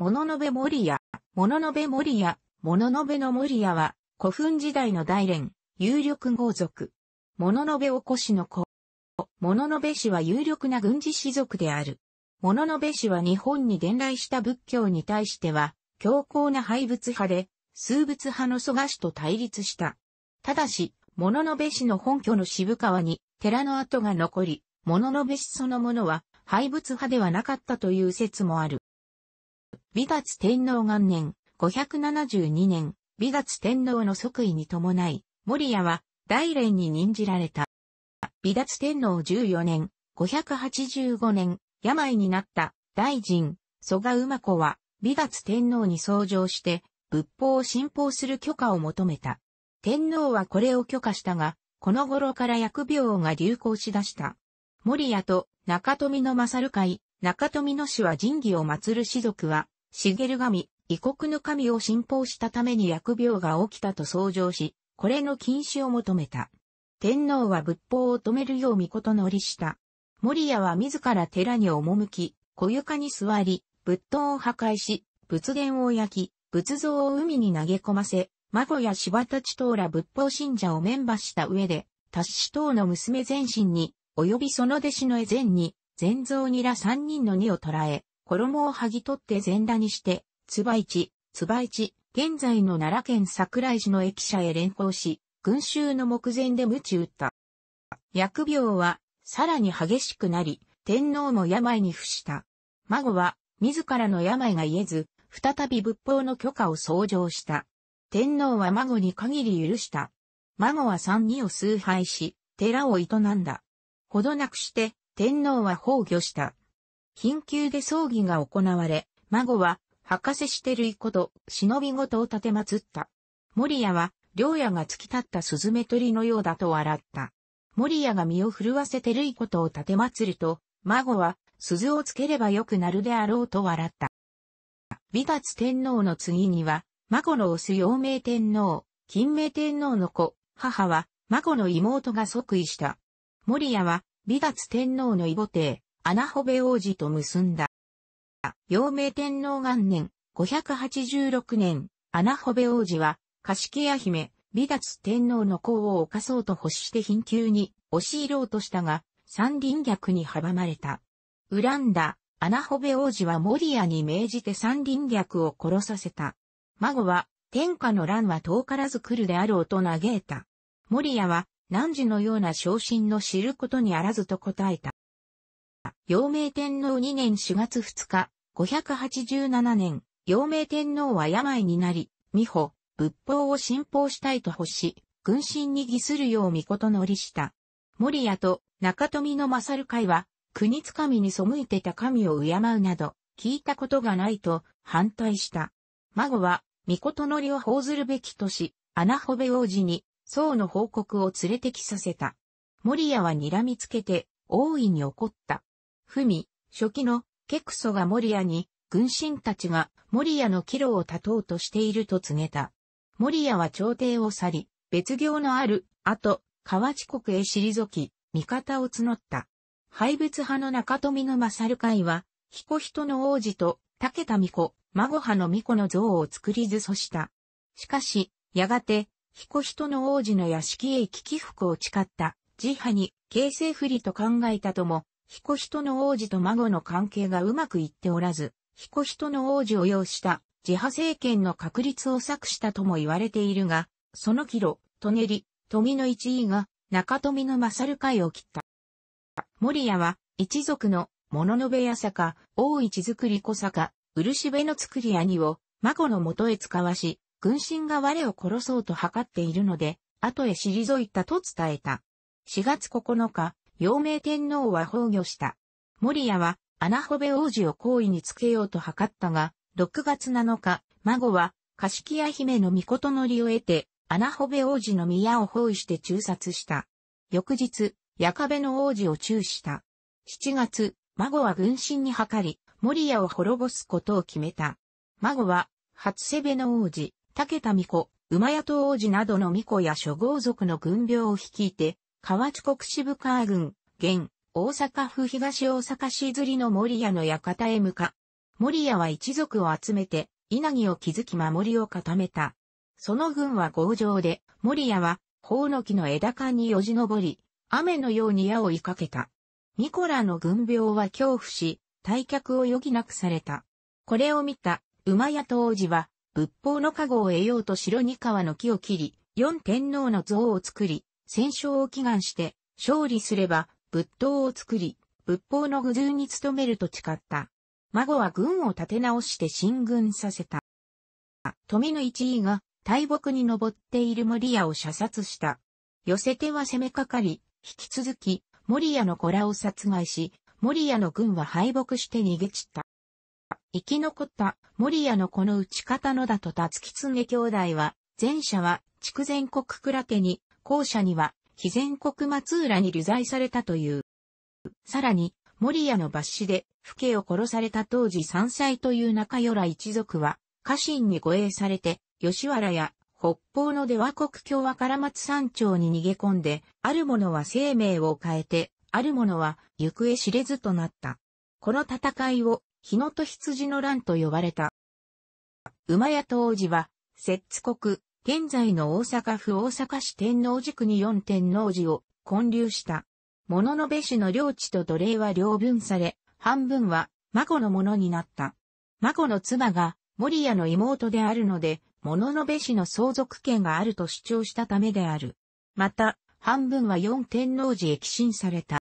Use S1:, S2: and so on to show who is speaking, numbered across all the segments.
S1: 物のべ守屋、物のべ守屋、物ののべの守屋は、古墳時代の大連、有力豪族。物のべおこしの子。物のべ氏は有力な軍事士族である。物のべ氏は日本に伝来した仏教に対しては、強硬な廃仏派で、数仏派の蘇我氏と対立した。ただし、物のべ氏の本拠の渋川に、寺の跡が残り、物ののべ氏そのものは、廃仏派ではなかったという説もある。美達天皇元年、572年、美達天皇の即位に伴い、守谷は大連に任じられた。美達天皇14年、585年、病になった大臣、蘇我馬子は、美達天皇に相乗して、仏法を信奉する許可を求めた。天皇はこれを許可したが、この頃から薬病が流行しだした。守谷と中富の勝会、中富の氏は神義を祀る士族は、茂神、異国の神を信奉したために疫病が起きたと創乗し、これの禁止を求めた。天皇は仏法を止めるよう御事乗りした。守谷は自ら寺に赴き、小床に座り、仏塔を破壊し、仏殿を焼き、仏像を海に投げ込ませ、孫や柴田地等ら仏法信者を免罰した上で、達子等の娘全身に、及びその弟子の絵前に、全蔵にら三人の二を捕らえ、衣を剥ぎ取って全裸にして、つば市、つば市、現在の奈良県桜井市の駅舎へ連行し、群衆の目前で鞭打った。疫病は、さらに激しくなり、天皇も病に伏した。孫は、自らの病が癒えず、再び仏法の許可を創上した。天皇は孫に限り許した。孫は三人を崇拝し、寺を営んだ。ほどなくして、天皇は崩御した。緊急で葬儀が行われ、孫は、博士してるいこと、忍びごとを立てまつった。森谷は、良夜が突き立ったスズメ鳥のようだと笑った。森谷が身を震わせてるいことを立てまつると、孫は、鈴をつければよくなるであろうと笑った。美達天皇の次には、孫のオす陽明天皇、金明天皇の子、母は、孫の妹が即位した。森谷は、美達天皇の異母帝、穴穂部王子と結んだ。陽明天皇元年586年、穴穂部王子は、柏屋姫、美達天皇の功を犯そうと欲して貧窮に押し入ろうとしたが、三輪逆に阻まれた。恨んだ、穴穂部王子はモリアに命じて三輪逆を殺させた。孫は、天下の乱は遠からず来るであろうと嘆いた。モリアは、何時のような昇進の知ることにあらずと答えた。陽明天皇2年4月2日、587年、陽明天皇は病になり、美穂、仏法を信奉したいと欲し、軍神に儀するよう御事乗りした。森谷と中富の勝会は、国つかみに背いてた神を敬うなど、聞いたことがないと反対した。孫は、御事乗りを報ずるべきとし、穴穂部王子に、僧の報告を連れてきさせた。森谷は睨みつけて、大いに怒った。文、初期のケクソがモリアに、軍神たちがモリアの帰路を断とうとしていると告げた。モリアは朝廷を去り、別業のある後、河内国へ退き、味方を募った。廃仏派の中富のル会は、彦人の王子と武田巫女、孫派の巫女の像を作りずそした。しかし、やがて、彦人の王子の屋敷へ行き起伏を誓った、自派に形成不利と考えたとも、彦人の王子と孫の関係がうまくいっておらず、彦人の王子を擁した自派政権の確立を策したとも言われているが、その帰路、舎人、富の一位が中富の勝る会を切った。森屋は一族の物の部屋坂、大市作り小坂、漆部の作り兄を孫のもとへ使わし、軍神が我を殺そうと図っているので、後へ退いたと伝えた。4月9日、陽明天皇は崩御した。守谷は、穴穂部王子を好意につけようと図ったが、6月7日、孫は、柏屋姫の御事のりを得て、穴穂部王子の宮を包囲して中殺した。翌日、矢壁の王子を中した。7月、孫は軍神に図り、守谷を滅ぼすことを決めた。孫は、初瀬部の王子、武田巫女、馬屋と王子などの巫女や諸豪族の軍病を率いて、河内国支部川郡、現、大阪府東大阪市釣りの森屋の館へ向か。森屋は一族を集めて、稲城を築き守りを固めた。その軍は強情で、森屋は、法の木の枝間によじ登り、雨のように矢を追いかけた。ニコラの軍病は恐怖し、退却を余儀なくされた。これを見た、馬屋当時は、仏法の加護を得ようと白二川の木を切り、四天皇の像を作り、戦勝を祈願して、勝利すれば仏塔を作り、仏法の具通に努めると誓った。孫は軍を立て直して進軍させた。富の一位が大木に登っている森屋を射殺した。寄せては攻めかかり、引き続き森屋の子らを殺害し、森屋の軍は敗北して逃げ散った。生き残った森屋の子の打ち方のだと辰つ常兄弟は、前者は筑前国倉家に後者には、肥前国松浦に流罪されたという。さらに、守谷の抜死で、父兄を殺された当時3歳という中与ら一族は、家臣に護衛されて、吉原や北方の出羽国共和から松山町に逃げ込んで、ある者は生命を変えて、ある者は行方知れずとなった。この戦いを、日野と羊の乱と呼ばれた。馬屋当時は、摂津国、現在の大阪府大阪市天王寺区に四天王寺を建立した。物の部市の領地と奴隷は両分され、半分は、孫のものになった。孫の妻が、森屋の妹であるので、物の部市の相続権があると主張したためである。また、半分は四天王寺へ寄進された。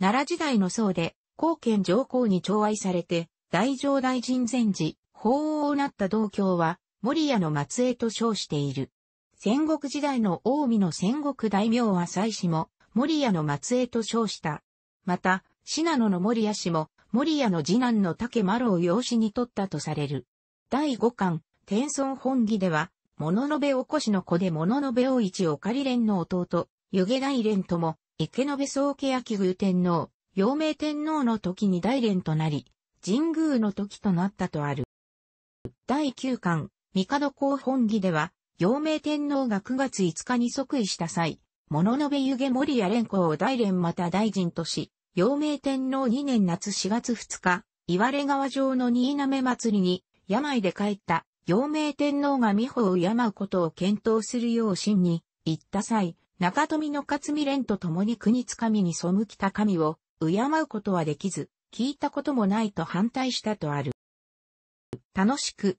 S1: 奈良時代の僧で、後見上皇に寵愛されて、大乗大臣前寺、法王なった道教は、森屋の末裔と称している。戦国時代の近江の戦国大名は妻子も、森屋の末裔と称した。また、信濃の森屋氏も、森屋の次男の竹丸を養子に取ったとされる。第5巻、天孫本義では、物の部おこしの子で物の部お一おかり連の弟、湯気大連とも、池延宗家や宮天皇、陽明天皇の時に大連となり、神宮の時となったとある。第9巻、帝公本義では、陽明天皇が9月5日に即位した際、物のべ湯毛森屋連行を大連また大臣とし、陽明天皇2年夏4月2日、岩れ川上の新滑祭りに、病で帰った陽明天皇が美穂を敬うことを検討するよう真に言った際、中富の勝美蓮と共に国つかみに背きた神を敬うことはできず、聞いたこともないと反対したとある。楽しく、